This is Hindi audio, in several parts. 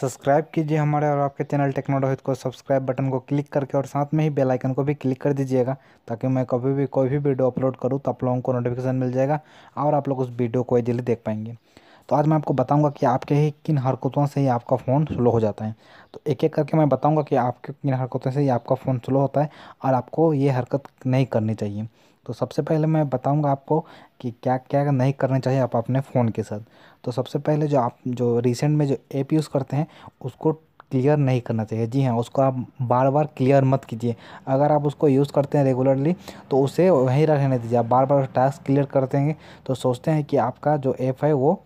सब्सक्राइब कीजिए हमारे और आपके चैनल टेक्नो रोहित को सब्सक्राइब बटन को क्लिक करके और साथ में ही बेल आइकन को भी क्लिक कर दीजिएगा ताकि मैं कभी भी कोई भी वीडियो अपलोड करूँ तो आप लोगों को नोटिफिकेशन मिल जाएगा और आप लोग उस वीडियो को जल्दी देख पाएंगे तो आज मैं आपको बताऊंगा कि आपके ही किन हरकतों से ही आपका फ़ोन स्लो हो जाता है तो एक एक करके मैं बताऊंगा कि आपके किन हरकतों से ही आपका फ़ोन स्लो होता है और आपको ये हरकत नहीं करनी चाहिए तो सबसे पहले मैं बताऊंगा आपको कि क्या क्या नहीं करना चाहिए आप अपने फ़ोन के साथ तो सबसे पहले जो आप जो रिसेंट में जो ऐप यूज़ करते हैं उसको क्लियर नहीं करना चाहिए जी हाँ उसको आप बार बार क्लियर मत कीजिए अगर आप उसको यूज़ करते हैं रेगुलरली तो उसे वहीं रहने दीजिए आप बार बार टास्क क्लियर करते हैं तो सोचते हैं कि आपका जो ऐप है वो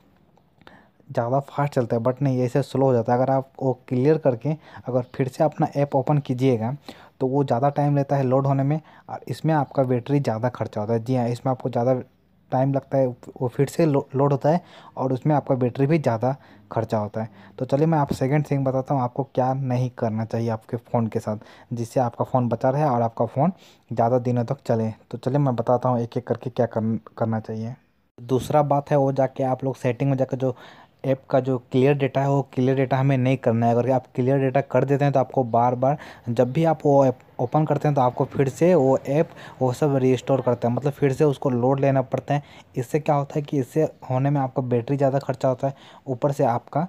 ज़्यादा फास्ट चलता है बट नहीं ऐसे स्लो हो जाता है अगर आप वो क्लियर करके अगर फिर से अपना ऐप ओपन कीजिएगा तो वो ज़्यादा टाइम लेता है लोड होने में और इसमें आपका बैटरी ज़्यादा खर्चा होता है जी हाँ इसमें आपको ज़्यादा टाइम लगता है वो फिर से लो, लोड होता है और उसमें आपका बैटरी भी ज़्यादा खर्चा होता है तो चलिए मैं आप सेकेंड थिंग बताता हूँ आपको क्या नहीं करना चाहिए आपके फ़ोन के साथ जिससे आपका फ़ोन बचा रहे और आपका फ़ोन ज़्यादा दिनों तक चले तो चलिए मैं बताता हूँ एक एक करके क्या करना चाहिए दूसरा बात है वो जाके आप लोग सेटिंग में जाकर जो ऐप का जो क्लियर डेटा है वो क्लियर डेटा हमें नहीं करना है अगर आप क्लियर डेटा कर देते हैं तो आपको बार बार जब भी आप वो ऐप ओपन करते हैं तो आपको फिर से वो ऐप वो सब रिस्टोर करता है मतलब फिर से उसको लोड लेना पड़ता है इससे क्या होता है कि इससे होने में आपका बैटरी ज़्यादा खर्चा होता है ऊपर से आपका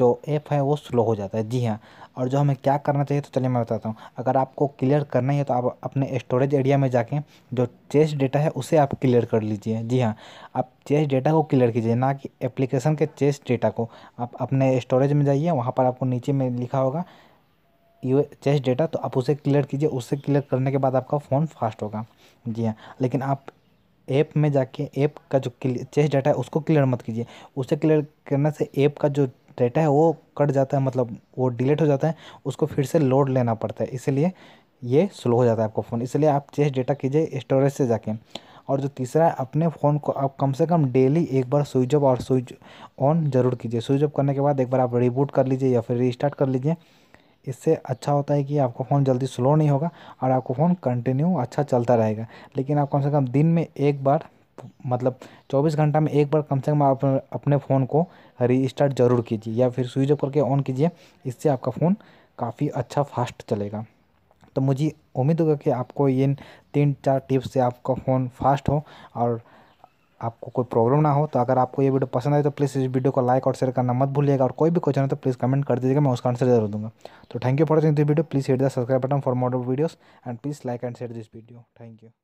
जो ऐप है वो स्लो हो जाता है जी हाँ और जो हमें क्या करना चाहिए तो चलिए मैं बताता हूँ अगर आपको क्लियर करना है तो आप अपने स्टोरेज एरिया में जाके जो चेस डेटा है उसे आप क्लियर कर लीजिए जी हाँ आप चेस डेटा को क्लियर कीजिए ना कि एप्लीकेशन के चेस डेटा को आप अपने स्टोरेज में जाइए वहाँ पर आपको नीचे में लिखा होगा यू चेस्ट डेटा तो आप उसे क्लियर कीजिए उसे क्लियर करने के बाद आपका फ़ोन फास्ट होगा जी हाँ लेकिन आप ऐप में जाके ऐप का जो चेस्ट डाटा है उसको क्लियर मत कीजिए उसे क्लियर करने से ऐप का जो डाटा है वो कट जाता है मतलब वो डिलीट हो जाता है उसको फिर से लोड लेना पड़ता है इसलिए ये स्लो हो जाता है आपका फ़ोन इसलिए आप चेस्ट डेटा कीजिए स्टोरेज से जाके और जो तीसरा है अपने फ़ोन को आप कम से कम डेली एक बार स्विच ऑफ और स्विच ऑन जरूर कीजिए स्विच ऑफ करने के बाद एक बार आप रिबूट कर लीजिए या फिर रिस्टार्ट कर लीजिए इससे अच्छा होता है कि आपका फ़ोन जल्दी स्लो नहीं होगा और आपका फ़ोन कंटिन्यू अच्छा चलता रहेगा लेकिन आप कम से कम दिन में एक बार मतलब 24 घंटा में एक बार कम से कम आप अपने फ़ोन को रीस्टार्ट ज़रूर कीजिए या फिर स्विच ऑफ करके ऑन कीजिए इससे आपका फ़ोन काफ़ी अच्छा फास्ट चलेगा तो मुझे उम्मीद होगा कि आपको ये तीन चार टिप्स से आपका फ़ोन फास्ट हो और आपको कोई प्रॉब्लम ना हो तो अगर आपको ये वीडियो पसंद आए तो प्लीज़ इस वीडियो को लाइक और शेयर करना मत भूलिएगा और कोई भी क्वेश्चन हो तो प्लीज़ कमेंट कर दीजिएगा मैं उसका आंसर जरूर दूंगा तो thank you for watching this video please hit the subscribe button for more videos and please like and share this video thank you